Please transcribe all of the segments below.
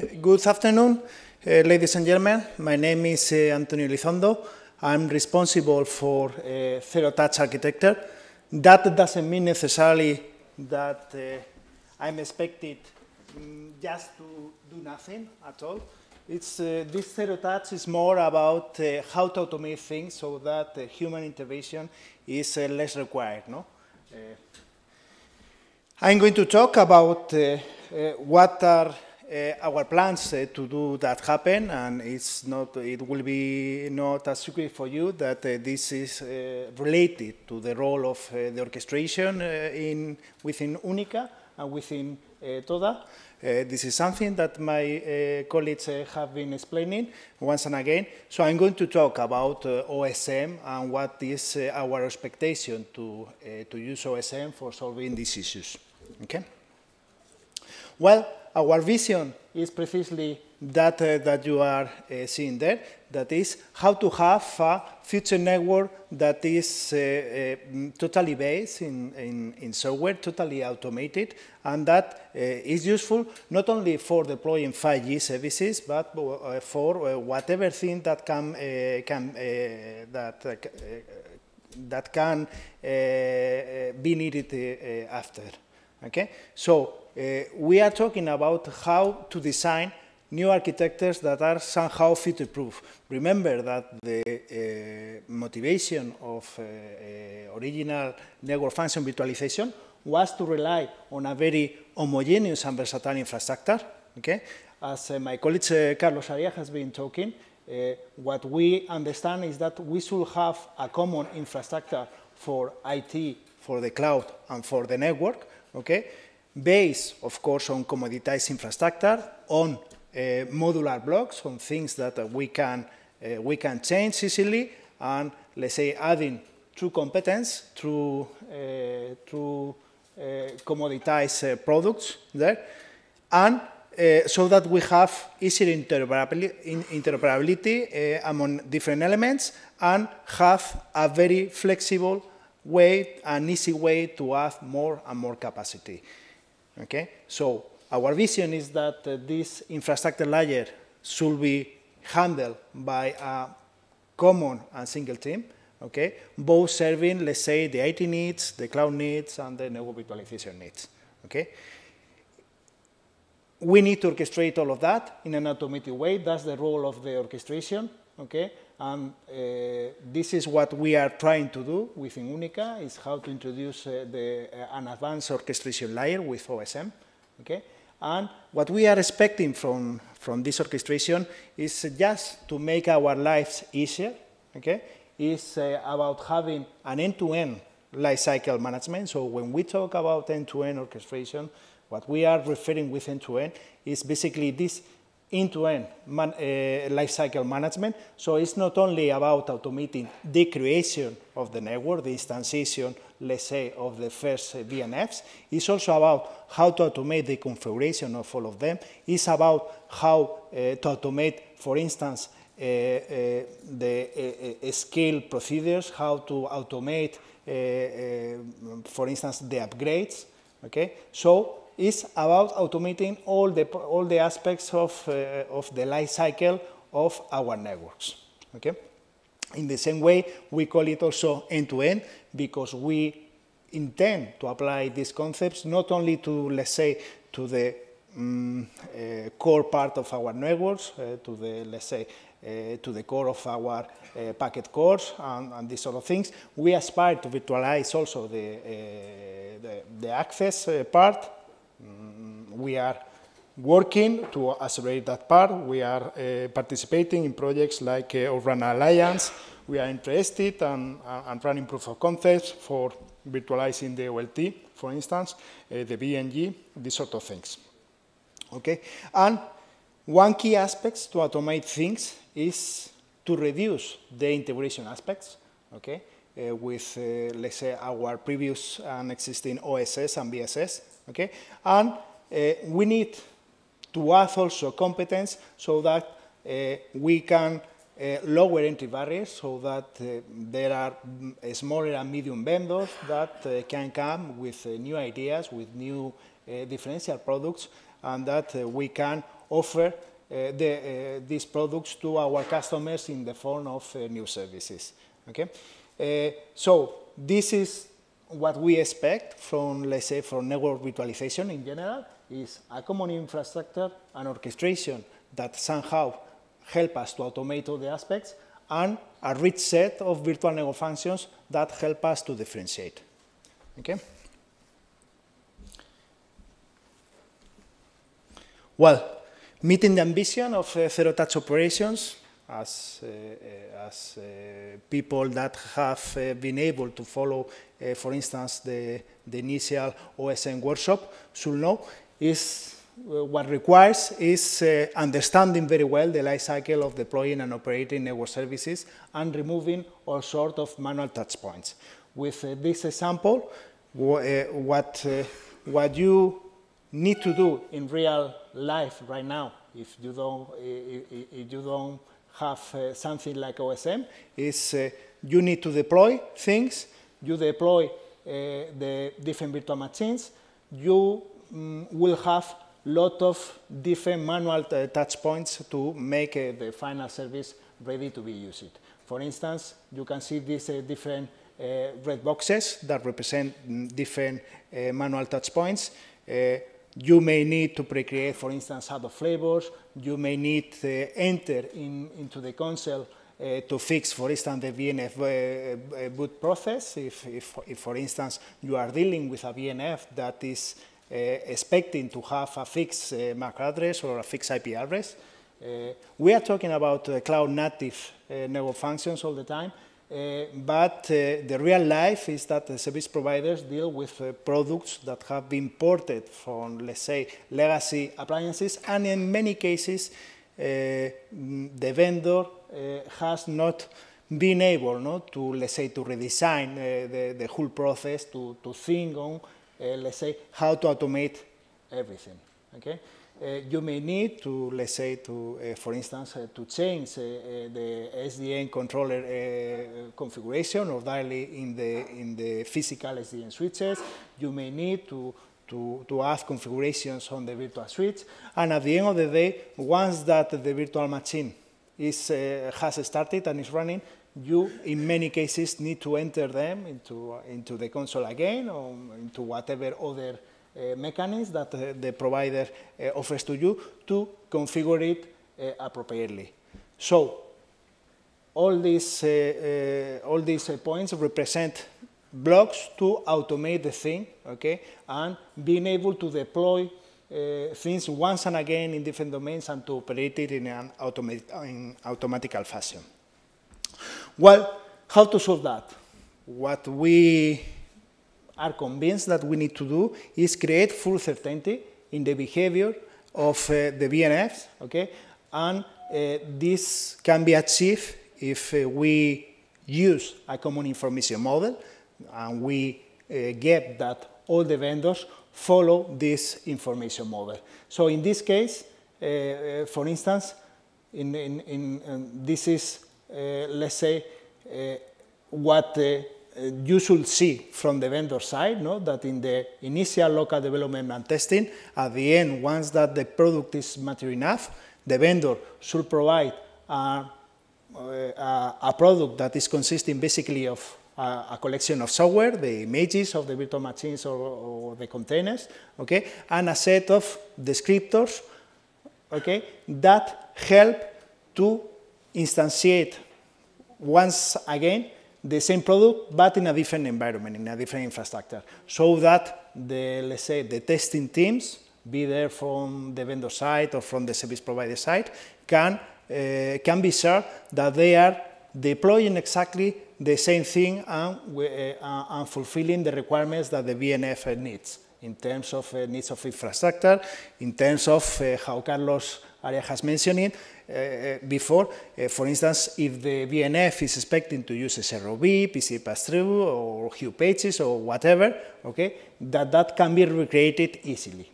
Good afternoon, uh, ladies and gentlemen. My name is uh, Antonio Lizondo. I'm responsible for uh, zero touch architecture. That doesn't mean necessarily that uh, I'm expected um, just to do nothing at all. It's, uh, this zero touch is more about uh, how to automate things so that human intervention is less required. No? I'm going to talk about what are uh, our plans uh, to do that happen, and it's not, it will be not a secret for you that uh, this is related to the role of the orchestration in, within UNICA and within TODA. Uh, this is something that my uh, colleagues uh, have been explaining once and again. So I'm going to talk about OSM and what is our expectation to, to use OSM for solving these issues. Okay? Well, our vision is precisely that uh, that you are uh, seeing there. That is how to have a future network that is uh, uh mm, totally based in, in, in, software, totally automated, and that uh, is useful not only for deploying 5G services, but uh, for whatever thing that can can that that can be needed after. Okay, so uh, we are talking about how to design new architectures that are somehow future-proof. Remember that the uh, motivation of uh, uh original network function virtualization was to rely on a very homogeneous and versatile infrastructure. Okay? As uh, my colleague uh, Carlos Aria has been talking, what we understand is that we should have a common infrastructure for IT, for the cloud, and for the network, okay? Based, of course, on commoditized infrastructure, on eh, modular blocks, on things that uh, we, can, eh, we can change easily, and let's say adding true competence, true, eh, true commoditized products there, and uh, so that we have easier interoperability, uh, among different elements and have a very flexible way, an easy way to add more and more capacity. Okay, so our vision is that uh, this infrastructure layer should be handled by a common and single team, okay, both serving, let's say, the IT needs, the cloud needs, and the network virtualization needs, okay? We need to orchestrate all of that in an automated way. That's the role of the orchestration, okay? And uh, this is what we are trying to do within Unica, is how to introduce uh, the, uh, an advanced orchestration layer with OSM. Okay? And what we are expecting from, from this orchestration is just to make our lives easier. Okay? It's uh, about having an end-to-end lifecycle management. So when we talk about end-to-end -end orchestration, what we are referring with end-to-end -end is basically this end-to-end uh, eh, lifecycle management. So it's not only about automating the creation of the network, the instantiation, let's say, of the first eh, VNFs. It's also about how to automate the configuration of all of them. It's about how uh, to automate, for instance, uh, the scale procedures, how to automate, for instance, the upgrades. Okay, so is about automating all the, all the aspects of, uh, of the life cycle of our networks. Okay? In the same way, we call it also end-to-end -end because we intend to apply these concepts not only to, let's say, to the um, uh, core part of our networks, uh, to the, let's say, uh, to the core of our uh, packet cores and, and, these sort of things. We aspire to virtualize also the, uh, the, the access uh, part we are working to accelerate that part. We are uh, participating in projects like uh, Urban Alliance. We are interested and, and running proof of concepts for virtualizing the OLT, for instance, uh, the BNG, these sort of things. Okay, and one key aspect to automate things is to reduce the integration aspects. Okay, uh, with uh, let's say our previous and existing OSS and BSS. Okay, and uh, we need to add also competence so that uh, we can uh, lower entry barriers so that there are mm, smaller and medium vendors that can come with new ideas, with new differential products, and that we can offer uh, the, uh, these products to our customers in the form of uh, new services. Okay, so this is what we expect from, let's say, from network virtualization in general is a common infrastructure and orchestration that somehow help us to automate all the aspects and a rich set of virtual Nego functions that help us to differentiate. Okay? Well, meeting the ambition of uh, zero-touch operations as, uh, uh, as uh, people that have uh, been able to follow, uh, for instance, the, the initial OSN workshop should know, is uh, what requires is uh, understanding very well the life cycle of deploying and operating network services and removing all sort of manual touch points. With uh, this example, uh, what, uh, what you need to do in real life right now, if you don't, if you don't have uh, something like OSM, is you need to deploy things, you deploy the different virtual machines, you Mm, will have lot of different manual touch points to make uh, the final service ready to be used. For instance, you can see these uh, different uh, red boxes that represent mm, different uh, manual touch points. Uh, you may need to pre-create, for instance, other flavors. You may need to enter in, into the console uh, to fix, for instance, the VNF uh, uh, boot process. If, if, if, for instance, you are dealing with a VNF that is uh, expecting to have a fixed uh, MAC address or a fixed IP address. Uh, we are talking about cloud native network functions all the time, uh, but uh, the real life is that the service providers deal with uh, products that have been ported from, let's say, legacy appliances, and in many cases, the vendor has not been able no, to, let's say, to redesign the, the, whole process, to, to think on uh, let's say, how to automate everything. Okay? Uh, you may need to, let's say, to, uh, for instance, uh, to change uh, uh, the SDN controller configuration or directly in the, in the physical SDN switches. You may need to, to, to add configurations on the virtual switch. And at the end of the day, once that the virtual machine is, has started and is running, you in many cases need to enter them into, into the console again or into whatever other uh, mechanism that uh, the provider uh, offers to you to configure it appropriately. So all these, all these points represent blocks to automate the thing, okay, and being able to deploy things once and again in different domains and to operate it in an automatic in automatical fashion. Well, how to solve that? What we are convinced that we need to do is create full certainty in the behavior of uh, the VNFs, okay? And uh, this can be achieved if uh, we use a common information model and we uh, get that all the vendors follow this information model. So in this case, uh, uh, for instance, in, in, in, um, this is Eh, let's say, eh, what eh, you should see from the vendor side, no? that in the initial local development and testing, at the end, once that the product is mature enough, the vendor should provide a, a, a product that is consisting basically of a, a, collection of software, the images of the virtual machines or, or the containers, okay, and a set of descriptors, okay, that help to instantiate once again the same product but in a different environment, in a different infrastructure, so that the, let's say, the testing teams, be there from the vendor side or from the service provider side, can, uh, can be sure that they are deploying exactly the same thing and, uh, and fulfilling the requirements that the BNF needs in terms of uh, needs of infrastructure, in terms of how Carlos Aria has mentioned it, uh, uh, before. Uh, for instance, if the VNF is expecting to use SROB, PC pass-through, or Hue pages, or whatever, okay, that that can be recreated easily.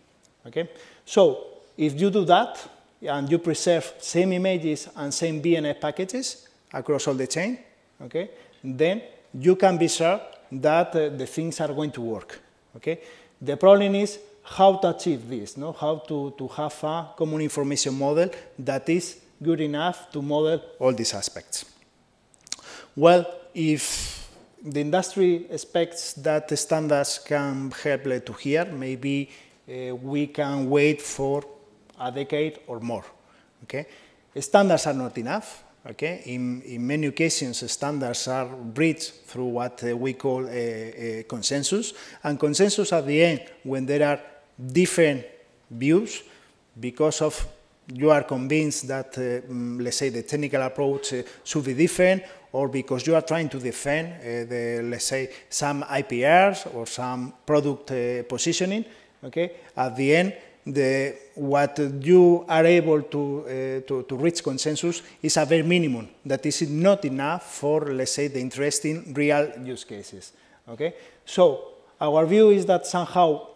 Okay, so if you do that and you preserve same images and same VNF packages across all the chain, okay, then you can be sure that uh, the things are going to work. Okay? The problem is how to achieve this, no? how to, to have a common information model that is good enough to model all these aspects? Well, if the industry expects that the standards can help to here, maybe uh, we can wait for a decade or more. Okay, standards are not enough. Okay, in, in many occasions, standards are reached through what uh, we call a, uh, a uh, consensus, and consensus at the end, when there are different views because of you are convinced that, uh, mm, let's say, the technical approach uh, should be different, or because you are trying to defend, uh, the, let's say, some IPRs or some product positioning, okay, at the end, the, what you are able to, uh, to, to, reach consensus is a very minimum that is not enough for, let's say, the interesting real use cases. Okay? So our view is that somehow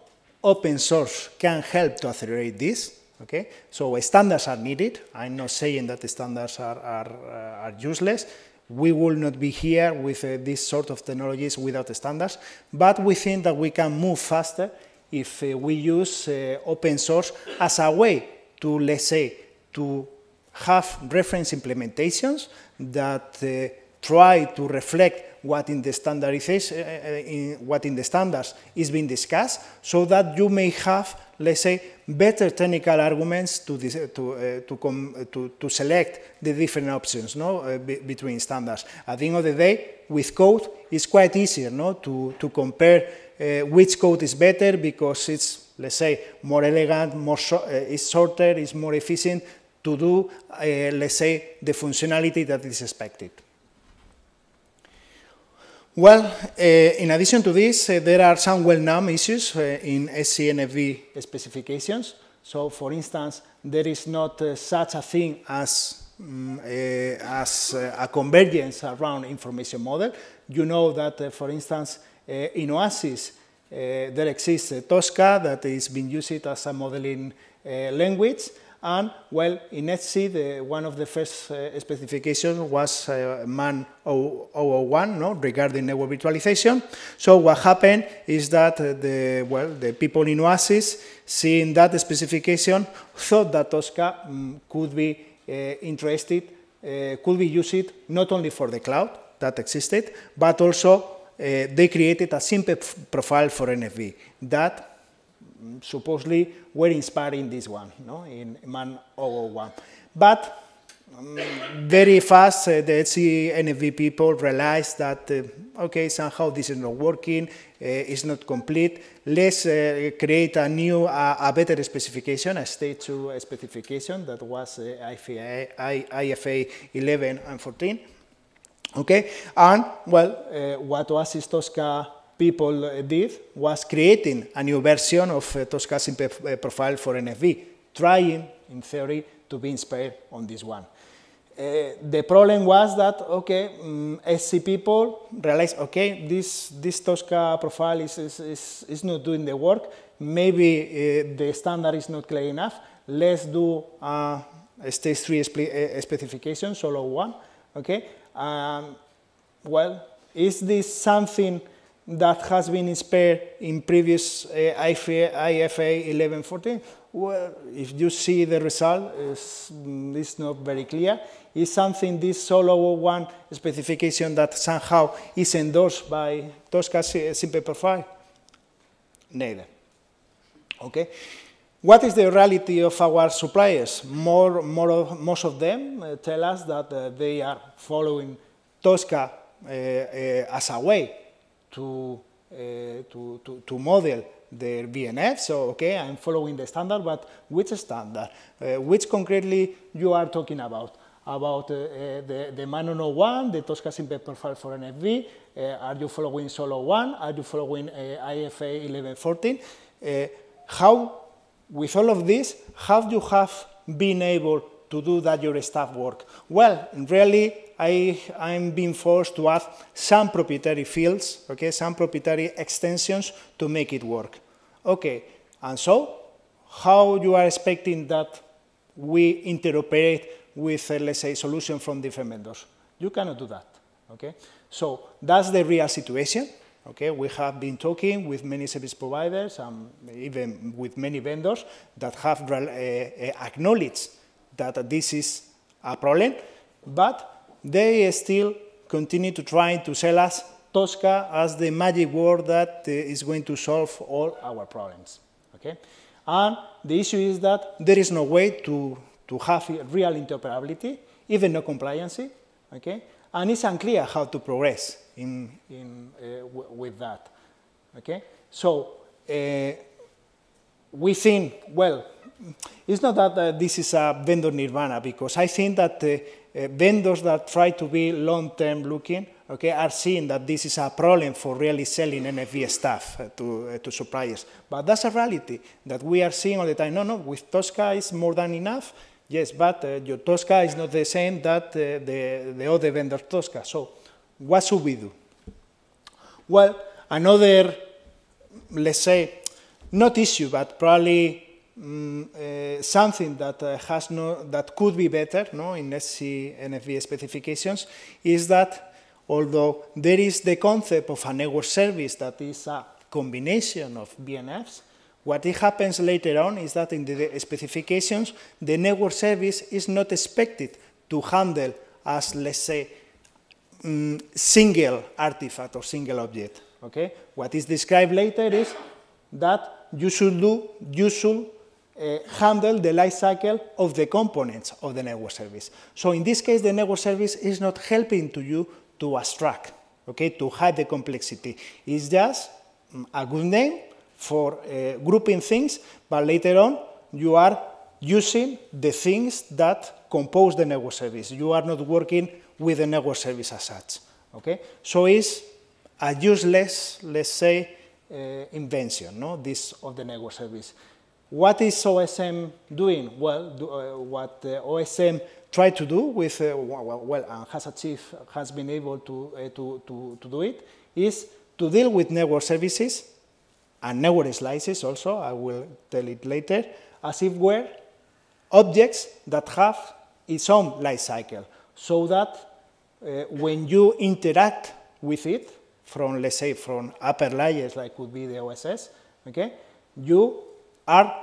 open source can help to accelerate this. Okay? So standards are needed. I'm not saying that the standards are, are, uh, are useless. We will not be here with uh, this sort of technologies without standards, but we think that we can move faster if uh, we use uh, open source as a way to, let's say, to have reference implementations that uh, try to reflect what in the eh, eh, in, what in the standards is being discussed, so that you may have, let's say, better technical arguments to, this, to, eh, to, com, to, to, select the different options no, be, between standards. At the end of the day, with code, it's quite easier no, to, to compare uh, which code is better because it's, let's say, more elegant, more sh uh, it's shorter, it's more efficient to do, uh, let's say, the functionality that is expected. Well, uh, in addition to this, uh, there are some well-known issues uh, in SCNFV specifications. So, for instance, there is not such a thing as, um, as a convergence around information model. You know that, for instance, in OASIS, there exists Tosca that is being used as a modeling language, and well, in FC, the, one of the first uh, specifications was uh, MAN 001 no, regarding network virtualization. So what happened is that uh, the well, the people in Oasis, seeing that specification, thought that Tosca mm, could be uh, interested, uh, could be used not only for the cloud that existed, but also uh, they created a simple profile for NFV that supposedly were inspired in this one, no? in MAN 001. But um, very fast, uh, the Etsy people realized that, uh, okay, somehow this is not working, uh, it's not complete. Let's uh, create a new, a better specification, a stage 2 specification that was uh, IFA, IFA 11 and 14. Okay, and well, uh, what was Tosca? people did was creating a new version of uh, Toscasin uh, profile for NFV, trying, in theory, to be inspired on this one. Uh, the problem was that, okay, um, mm, SC people realized, okay, this, this Tosca profile is, is, is, is not doing the work. Maybe uh, the standard is not clear enough. Let's do uh, a stage three spe uh, specification, solo one, okay? Um, well, is this something that has been inspired in previous uh, eh, IFA, IFA 1114. Well, if you see the result, it's, mm, it's not very clear. It's something, this solo one specification that somehow is endorsed by Tosca eh, Simple Profile? Neither. Okay. What is the reality of our suppliers? More, more of, most of them uh, tell us that uh, they are following Tosca uh, as a way to, uh, to, to, to, model their VNF. So, okay, I'm following the standard, but which standard? Uh, which concretely you are talking about? About uh, the, the Manon 01, the Tosca Simple Profile for NFV, are you following Solo 1, are you following IFA 1114? how, with all of this, have you have been able to do that your staff work? Well, really, I, I'm being forced to add some proprietary fields, okay, some proprietary extensions to make it work. Okay, and so how you are expecting that we interoperate with, uh, let's say, solution from different vendors? You cannot do that, okay? So that's the real situation. Okay, we have been talking with many service providers and even with many vendors that have uh, uh acknowledged that this is a problem, but they still continue to try to sell us Tosca as the magic word that uh, is going to solve all our problems. Okay? And the issue is that there is no way to, to have real interoperability, even no compliancy, okay? and it's unclear how to progress in, in, uh, with that. Okay? So uh, we think, well, it's not that uh, this is a vendor nirvana, because I think that uh, uh, vendors that try to be long-term looking okay, are seeing that this is a problem for really selling NFV stuff uh, to, uh, to suppliers. But that's a reality that we are seeing all the time. No, no, with Tosca is more than enough. Yes, but your Tosca is not the same that the, the other vendor Tosca. So what should we do? Well, another, let's say, not issue, but probably uh, something that uh, has no, that could be better no, in SC NFV specifications is that although there is the concept of a network service that is a combination of BNFs, what happens later on is that in the specifications, the network service is not expected to handle as, let's say, um, single artifact or single object. Okay? What is described later is that you should do, you should uh, handle the life cycle of the components of the network service. So in this case, the network service is not helping to you to abstract, okay, to hide the complexity. It's just mm, a good name for uh, grouping things, but later on you are using the things that compose the network service. You are not working with the network service as such. Okay? So it's a useless, let's say, uh, invention, no? this of the network service. What is OSM doing? Well, do, uh, what uh, OSM tried to do with, uh, well, well has achieved, has been able to, uh, to, to, to do it, is to deal with network services and network slices also, I will tell it later, as if were objects that have its own life cycle, so that uh, when you interact with it, from, let's say, from upper layers, like could be the OSS, okay, you are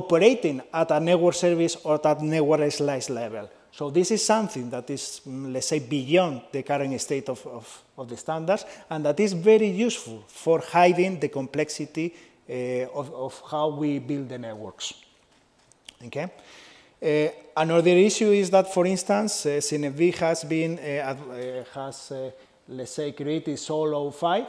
operating at a network service or at network slice level. So this is something that is, mm, let's say, beyond the current state of, of, of the standards, and that is very useful for hiding the complexity uh, of, of, how we build the networks. Okay? Uh, another issue is that, for instance, uh, eh, CNFV has been, uh, has, let's say, created solo 05,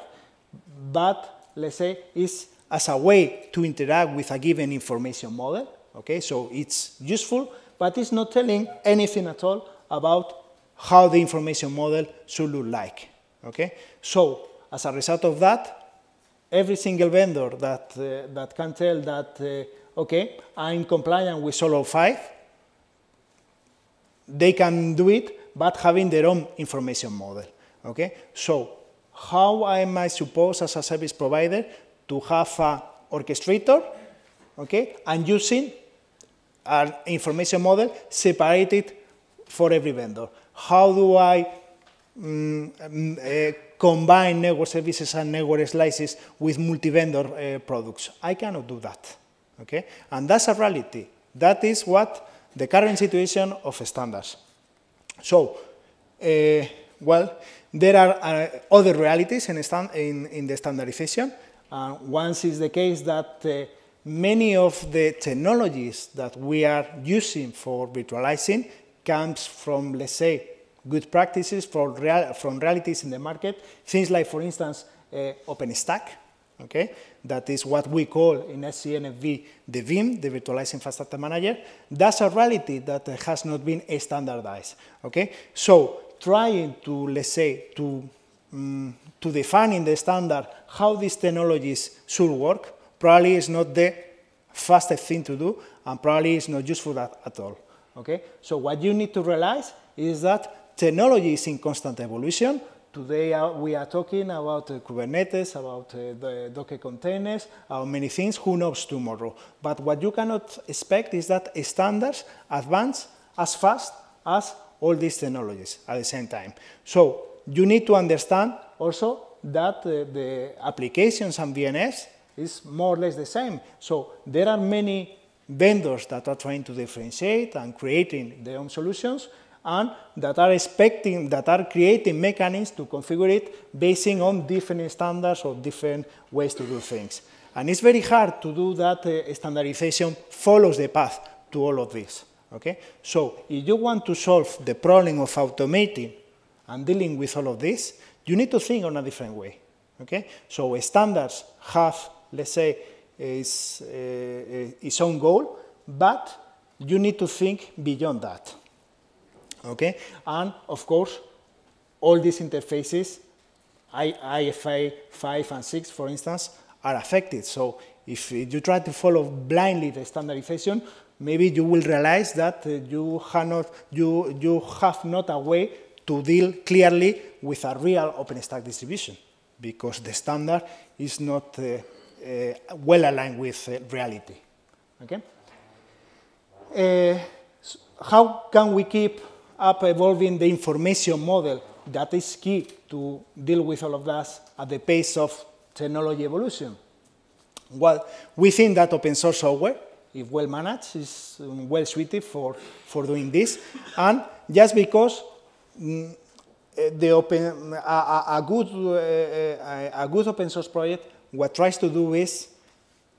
but let's say, is as a way to interact with a given information model. Okay, so it's useful, but it's not telling anything at all about how the information model should look like. Okay, so as a result of that, every single vendor that uh, that can tell that uh, okay, I'm compliant with Solo 5, they can do it, but having their own information model. Okay, so how am I supposed as a service provider to have an orchestrator, okay, and using an information model separated for every vendor. How do I uh, combine network services and network slices with multi-vendor uh, products? I cannot do that, okay? And that's a reality. That is what the current situation of standards. So, uh, well, there are other realities in, in, in the standardization. And once is the case that uh, many of the technologies that we are using for virtualizing comes from, let's say, good practices from, real, from realities in the market. Things like, for instance, uh, OpenStack, okay? That is what we call in SCNFV the Vim, the Virtualized Infrastructure Manager. That's a reality that has not been standardized, okay? So trying to, let's say, to um, to define in the standard how these technologies should work, probably is not the fastest thing to do and probably is not useful at, at all. Okay? So what you need to realize is that technology is in constant evolution. Today uh, we are talking about uh, Kubernetes, about uh, the Docker containers, about many things, who knows tomorrow. But what you cannot expect is that standards advance as fast as all these technologies at the same time. So you need to understand also that uh, the applications and VNFs is more or less the same. So there are many vendors that are trying to differentiate and creating their own solutions and that are expecting, that are creating mechanisms to configure it basing on different standards or different ways to do things. And it's very hard to do that uh, standardization follows the path to all of this. Okay? So if you want to solve the problem of automating and dealing with all of this, you need to think on a different way. Okay? So standards have, let's say, its, uh, eh, eh, its own goal, but you need to think beyond that. Okay? And of course, all these interfaces, IFA 5 and 6, for instance, are affected. So if you try to follow blindly the standardization, maybe you will realize that eh, you have not, you, you have not a way to deal clearly with a real OpenStack distribution because the standard is not uh, uh, well aligned with uh, reality. Okay? Uh, how can we keep up evolving the information model that is key to deal with all of that at the pace of technology evolution? Well, we think that open source software, if well managed, is um, well suited for, for doing this. And just because Eh, the open, a, a, good, eh, eh, a good open source project, what tries to do is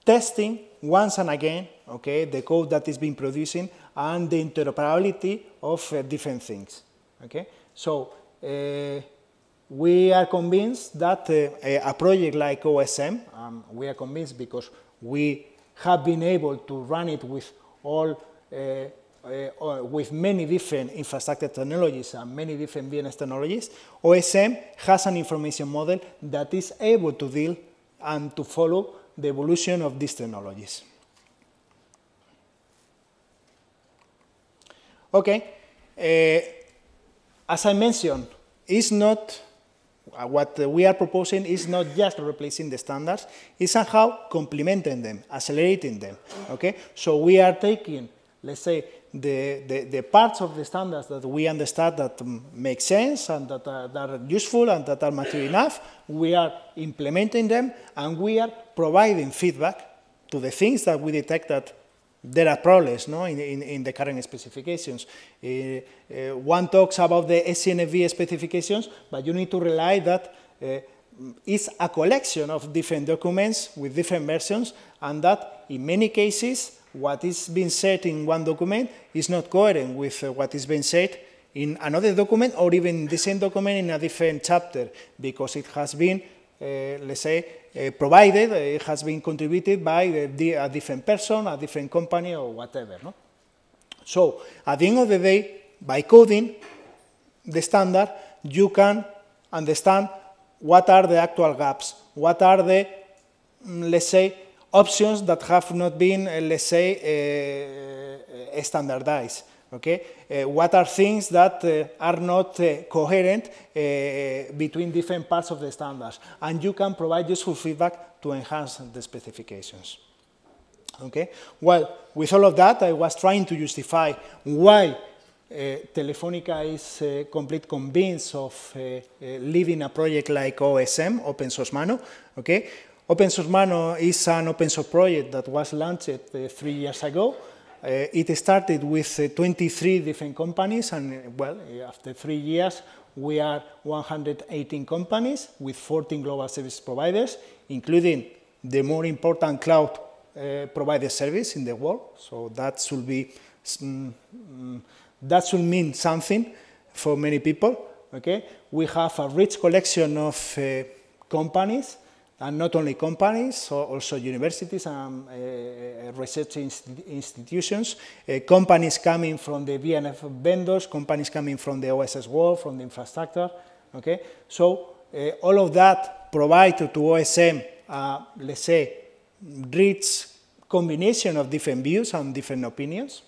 testing once and again, okay, the code that is being producing and the interoperability of uh, different things, okay? So uh, we are convinced that uh, a project like OSM, um, we are convinced because we have been able to run it with all uh, with many different infrastructure technologies and many different VNS technologies, OSM has an information model that is able to deal and to follow the evolution of these technologies. Okay, uh, as I mentioned, it's not what we are proposing is not just replacing the standards, it's somehow complementing them, accelerating them. Okay, so we are taking, let's say, the, the, the, parts of the standards that we understand that make sense and that are, that are useful and that are mature enough, we are implementing them and we are providing feedback to the things that we detect that there are problems no, in, in, in the current specifications. Uh, uh, one talks about the SNV specifications, but you need to rely that uh, eh, it's a collection of different documents with different versions, and that in many cases what is being said in one document is not coherent with uh, what is being said in another document or even the same document in a different chapter because it has been, uh, let's say, uh, provided, uh, it has been contributed by a, uh, a different person, a different company or whatever. No? So at the end of the day, by coding the standard, you can understand what are the actual gaps, what are the, mm, let's say, options that have not been, eh, let's say, eh, eh, standardized. Okay? Uh, what are things that uh, are not uh, coherent between different parts of the standards? And you can provide useful feedback to enhance the specifications. Okay? Well, with all of that, I was trying to justify why Telefonica is uh, convinced of leaving a project like OSM, Open Source Mano. Okay? Open Source Mano is an open source project that was launched uh, three years ago. Uh, it started with uh, 23 different companies, and uh, well, uh, after three years, we are 118 companies with 14 global service providers, including the more important cloud uh, provider service in the world. So that should be mm, mm, that should mean something for many people. Okay, we have a rich collection of companies and not only companies, also universities and uh, research institutions, uh, companies coming from the B.N.F. vendors, companies coming from the OSS world, from the infrastructure, okay? So uh, all of that provide to, to OSM, uh, let's say, rich combination of different views and different opinions,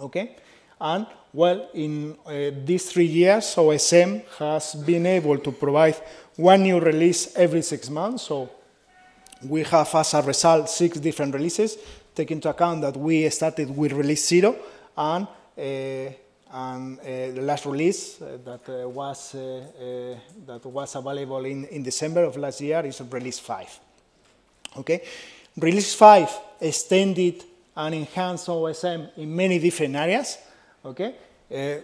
okay? And well, in uh, these three years, OSM has been able to provide one new release every six months. So we have, as a result, six different releases. Take into account that we started with release zero and, uh, and uh, the last release uh, that, uh, was, uh, that was available in, in December of last year is release five. Okay, Release 5 extended and enhanced OSM in many different areas. Okay, uh,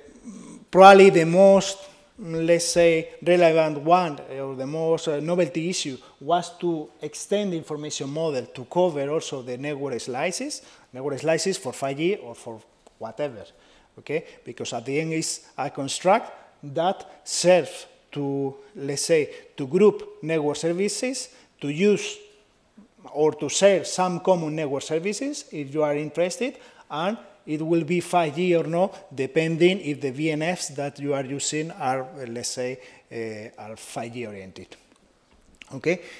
probably the most, let's say, relevant one eh, or the most uh, novelty issue was to extend the information model to cover also the network slices, network slices for 5G or for whatever. Okay, because at the end is a construct that serves to, let's say, to group network services, to use or to share some common network services if you are interested, and it will be 5G or no, depending if the VNFs that you are using are, uh, let's say, uh, are 5G oriented. Okay, uh,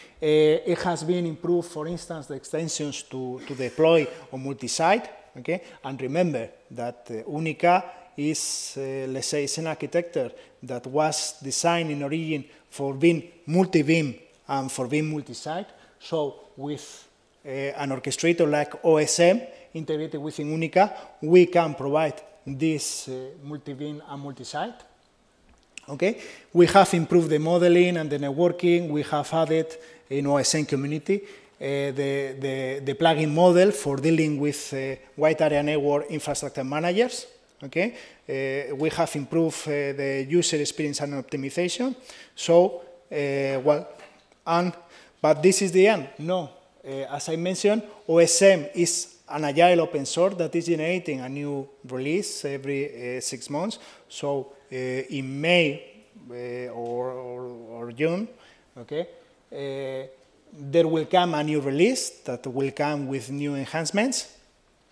it has been improved, for instance, the extensions to, to deploy on multi-site. Okay, and remember that uh, Unica is, uh, let's say, it's an architecture that was designed in origin for being multi-beam and for being multi-site. So with uh, an orchestrator like OSM, integrated within Unica, we can provide this uh, multi vin and multi-site. Okay? We have improved the modeling and the networking. We have added in OSN community uh, the, the, the plugin model for dealing with uh, wide area network infrastructure managers. Okay? Uh, we have improved uh, the user experience and optimization. So, uh, well, and, but this is the end. No, uh, as I mentioned, OSM is an agile open source that is generating a new release every uh, six months. So uh, in May uh, or, or, or, June, okay, there will come a new release that will come with new enhancements.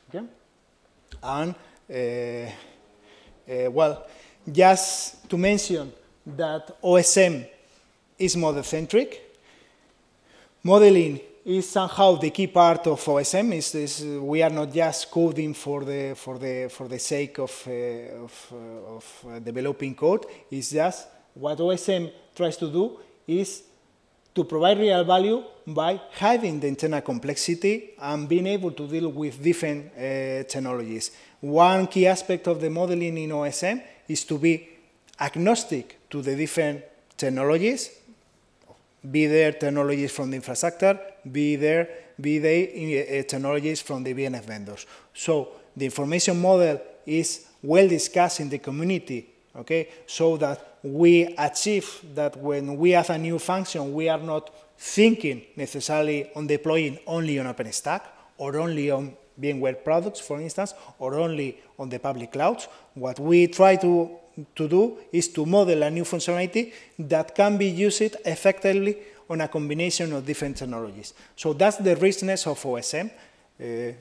Okay. And uh, well, just to mention that OSM is model-centric. Modeling is somehow the key part of OSM. Is, we are not just coding for the for the for the sake of uh, of, uh, of, uh, developing code. It's just what OSM tries to do is to provide real value by having the internal complexity and being able to deal with different uh, technologies. One key aspect of the modeling in OSM is to be agnostic to the different technologies be there technologies from the infrastructure, be there be they eh, eh, technologies from the BNF vendors. So the information model is well discussed in the community, okay, so that we achieve that when we have a new function, we are not thinking necessarily on deploying only on OpenStack or only on VMware products, for instance, or only on the public clouds. What we try to to do is to model a new functionality that can be used effectively on a combination of different technologies. So that's the richness of OSM. Uh,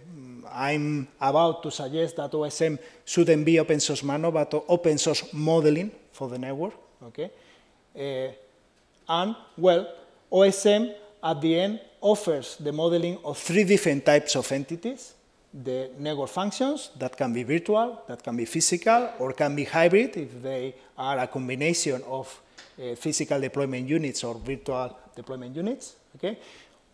I'm about to suggest that OSM shouldn't be open source Mano, but open source modeling for the network. Okay, uh, and well, OSM at the end offers the modeling of three different types of entities the network functions that can be virtual, that can be physical, or can be hybrid if they are a combination of uh, physical deployment units or virtual deployment units, okay,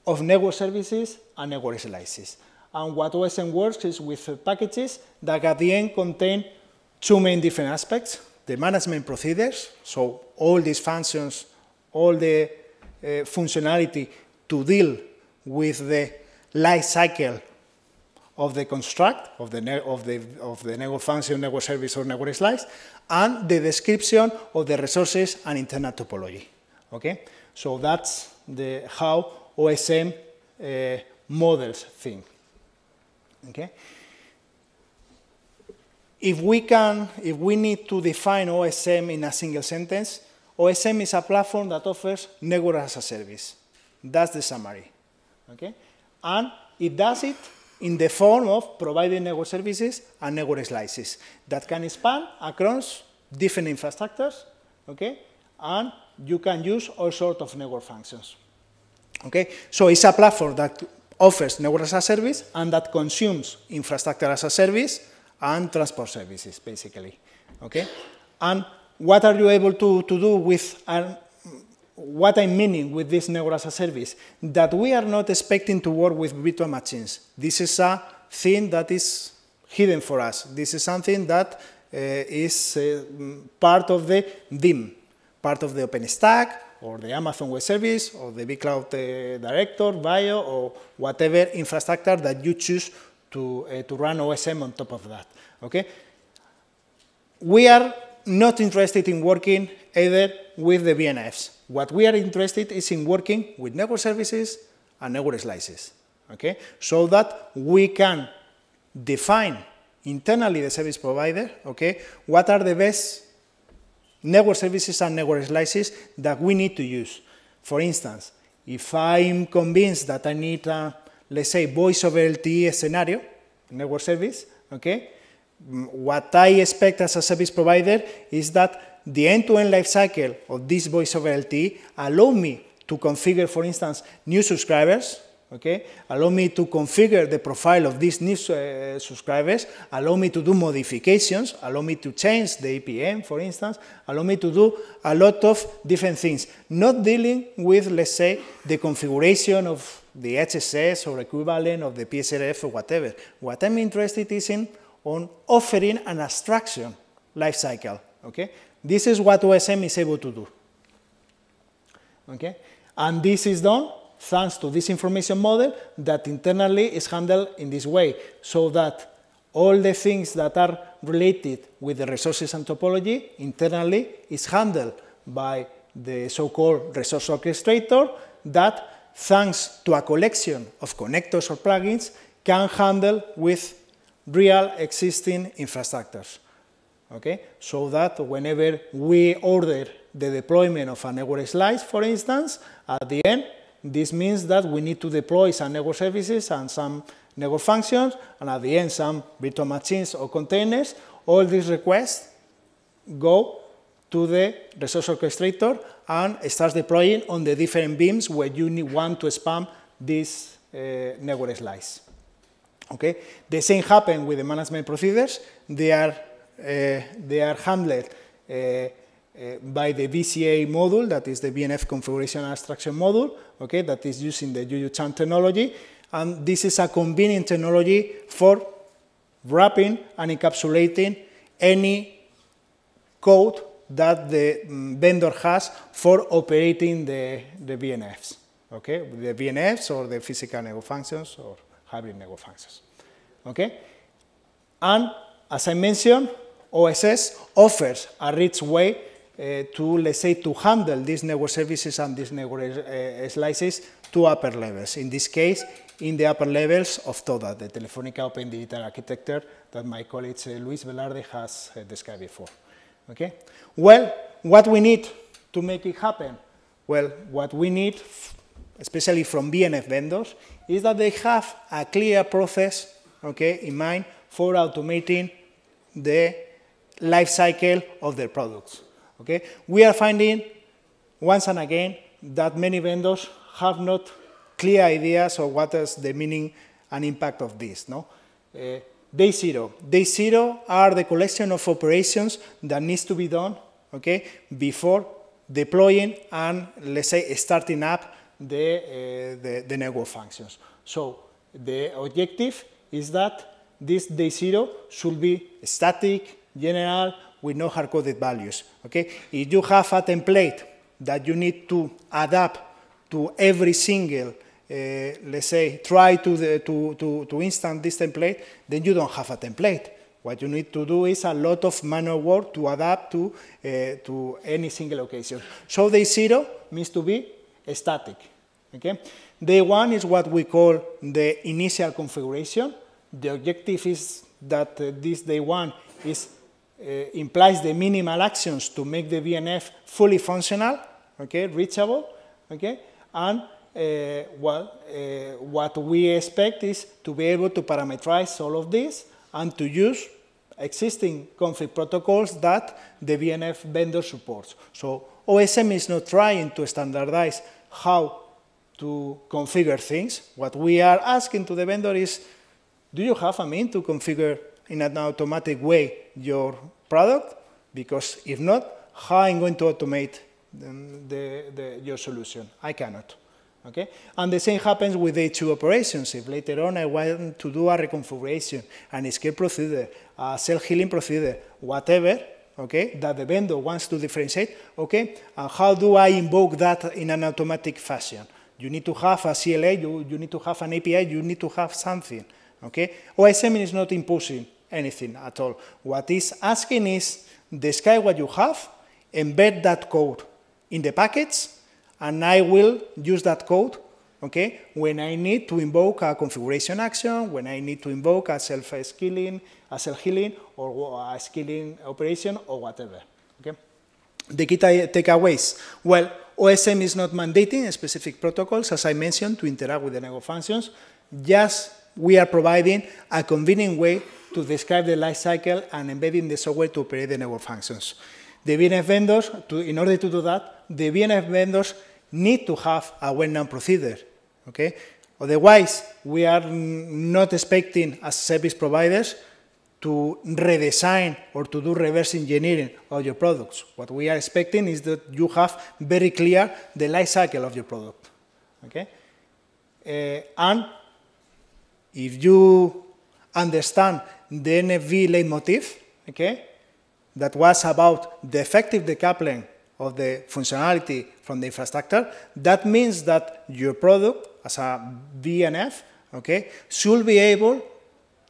of network services and network slices. And what OSM works is with packages that at the end contain two main different aspects, the management procedures, so all these functions, all the uh, functionality to deal with the life cycle of the construct, of the, of the, of the network function, network service, or network slice, and the description of the resources and internet topology. Okay? So that's the, how OSM uh, models thing. Okay? If we can, if we need to define OSM in a single sentence, OSM is a platform that offers network as a service. That's the summary. Okay? And it does it in the form of providing network services and network slices that can span across different infrastructures, okay? And you can use all sorts of network functions, okay? So it's a platform that offers network as a service and that consumes infrastructure as a service and transport services, basically, okay? And what are you able to, to do with an what I'm meaning with this Network as a Service, that we are not expecting to work with virtual machines. This is a thing that is hidden for us. This is something that uh, is uh, part of the DIM, part of the OpenStack, or the Amazon Web Service, or the vCloud uh, Director, Bio, or whatever infrastructure that you choose to, uh, to run OSM on top of that. Okay? We are not interested in working either with the VNFs what we are interested is in working with network services and network slices, okay? So that we can define internally the service provider, okay? What are the best network services and network slices that we need to use? For instance, if I'm convinced that I need a, let's say, voice over LTE scenario, network service, okay? Mm, what I expect as a service provider is that the end-to-end lifecycle life cycle of this voice over LTE allow me to configure, for instance, new subscribers, okay? Allow me to configure the profile of these new uh, subscribers, allow me to do modifications, allow me to change the APM, for instance, allow me to do a lot of different things, not dealing with, let's say, the configuration of the HSS or equivalent of the PSRF or whatever. What I'm interested is in on offering an abstraction lifecycle, okay? This is what OSM is able to do. Okay? And this is done thanks to this information model that internally is handled in this way, so that all the things that are related with the resources and topology internally is handled by the so-called resource orchestrator that, thanks to a collection of connectors or plugins, can handle with real existing infrastructures okay? So that whenever we order the deployment of a network slice, for instance, at the end, this means that we need to deploy some network services and some network functions, and at the end some virtual machines or containers. All these requests go to the resource orchestrator and starts deploying on the different beams where you need want to spam this uh, network slice. Okay? The same happens with the management procedures. They are Eh, they are handled eh, eh, by the VCA module, that is the BNF configuration abstraction module, okay, that is using the Juju-Chan technology. And this is a convenient technology for wrapping and encapsulating any code that the mm, vendor has for operating the, the BNFs, okay? The BNFs or the physical nego functions or hybrid nego functions, okay? And as I mentioned, OSS offers a rich way uh, to, let's say, to handle these network services and these network uh, slices to upper levels. In this case, in the upper levels of TODA, the Telefonica Open Digital Architecture that my colleague uh, Luis Velarde has uh, described before. Okay? Well, what we need to make it happen? Well, what we need, especially from BNF vendors, is that they have a clear process okay, in mind for automating the life cycle of their products. Okay? We are finding, once and again, that many vendors have not clear ideas of what is the meaning and impact of this. No? Uh, day zero. Day zero are the collection of operations that needs to be done okay, before deploying and, let's say, starting up the, uh, the, the network functions. So the objective is that this day zero should be static, general with no hard-coded values. Okay? If you have a template that you need to adapt to every single, uh, let's say, try to, the, to, to, to instant this template, then you don't have a template. What you need to do is a lot of manual work to adapt to, uh, to any single occasion. So day zero means to be static. Okay? day one is what we call the initial configuration. The objective is that uh, this day one is uh, implies the minimal actions to make the BNF fully functional, okay, reachable, okay, and uh, well, uh, what we expect is to be able to parameterize all of this and to use existing config protocols that the BNF vendor supports. So OSM is not trying to standardize how to configure things. What we are asking to the vendor is, do you have a mean to configure in an automatic way your product, because if not, how I'm going to automate the, the, the, your solution? I cannot. Okay? And the same happens with the two operations. If later on I want to do a reconfiguration, an escape procedure, a self-healing procedure, whatever, okay, that the vendor wants to differentiate, okay, and how do I invoke that in an automatic fashion? You need to have a CLA, you, you need to have an API, you need to have something, okay? OSM is not imposing anything at all. What it's asking is describe what you have, embed that code in the packets, and I will use that code okay, when I need to invoke a configuration action, when I need to invoke a self-healing, a self-healing, or a scaling operation, or whatever. Okay? The key takeaways. Well, OSM is not mandating specific protocols, as I mentioned, to interact with the NAGO functions. Just we are providing a convenient way to describe the life cycle and embedding the software to operate the network functions. The VNF vendors, to, in order to do that, the VNF vendors need to have a well-known procedure. Okay? Otherwise, we are not expecting as service providers to redesign or to do reverse engineering of your products. What we are expecting is that you have very clear the life cycle of your product. Okay? Uh, and if you understand the NFV leitmotif, okay, that was about the effective decoupling of the functionality from the infrastructure, that means that your product as a DNF, okay, should be able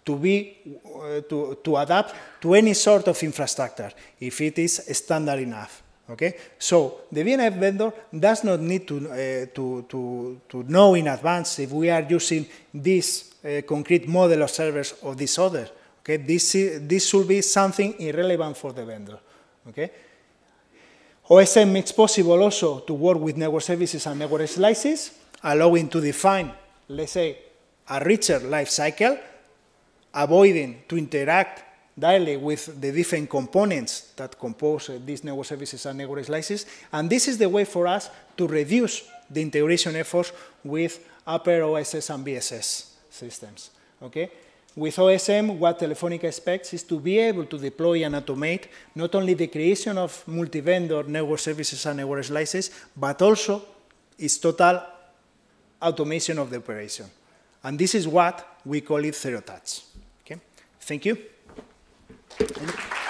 to be uh, to, to adapt to any sort of infrastructure if it is standard enough. Okay, so the VNF vendor does not need to, uh, to, to, to know in advance if we are using this uh, concrete model of servers or this other. Okay, this, this should be something irrelevant for the vendor. Okay. OSM makes possible also to work with network services and network slices, allowing to define, let's say, a richer life cycle, avoiding to interact directly with the different components that compose uh, these network services and network slices. And this is the way for us to reduce the integration efforts with upper OSS and BSS systems. Okay? With OSM, what Telefonica expects is to be able to deploy and automate not only the creation of multi-vendor network services and network slices, but also its total automation of the operation. And this is what we call it zero touch. Okay? Thank you. Thank you.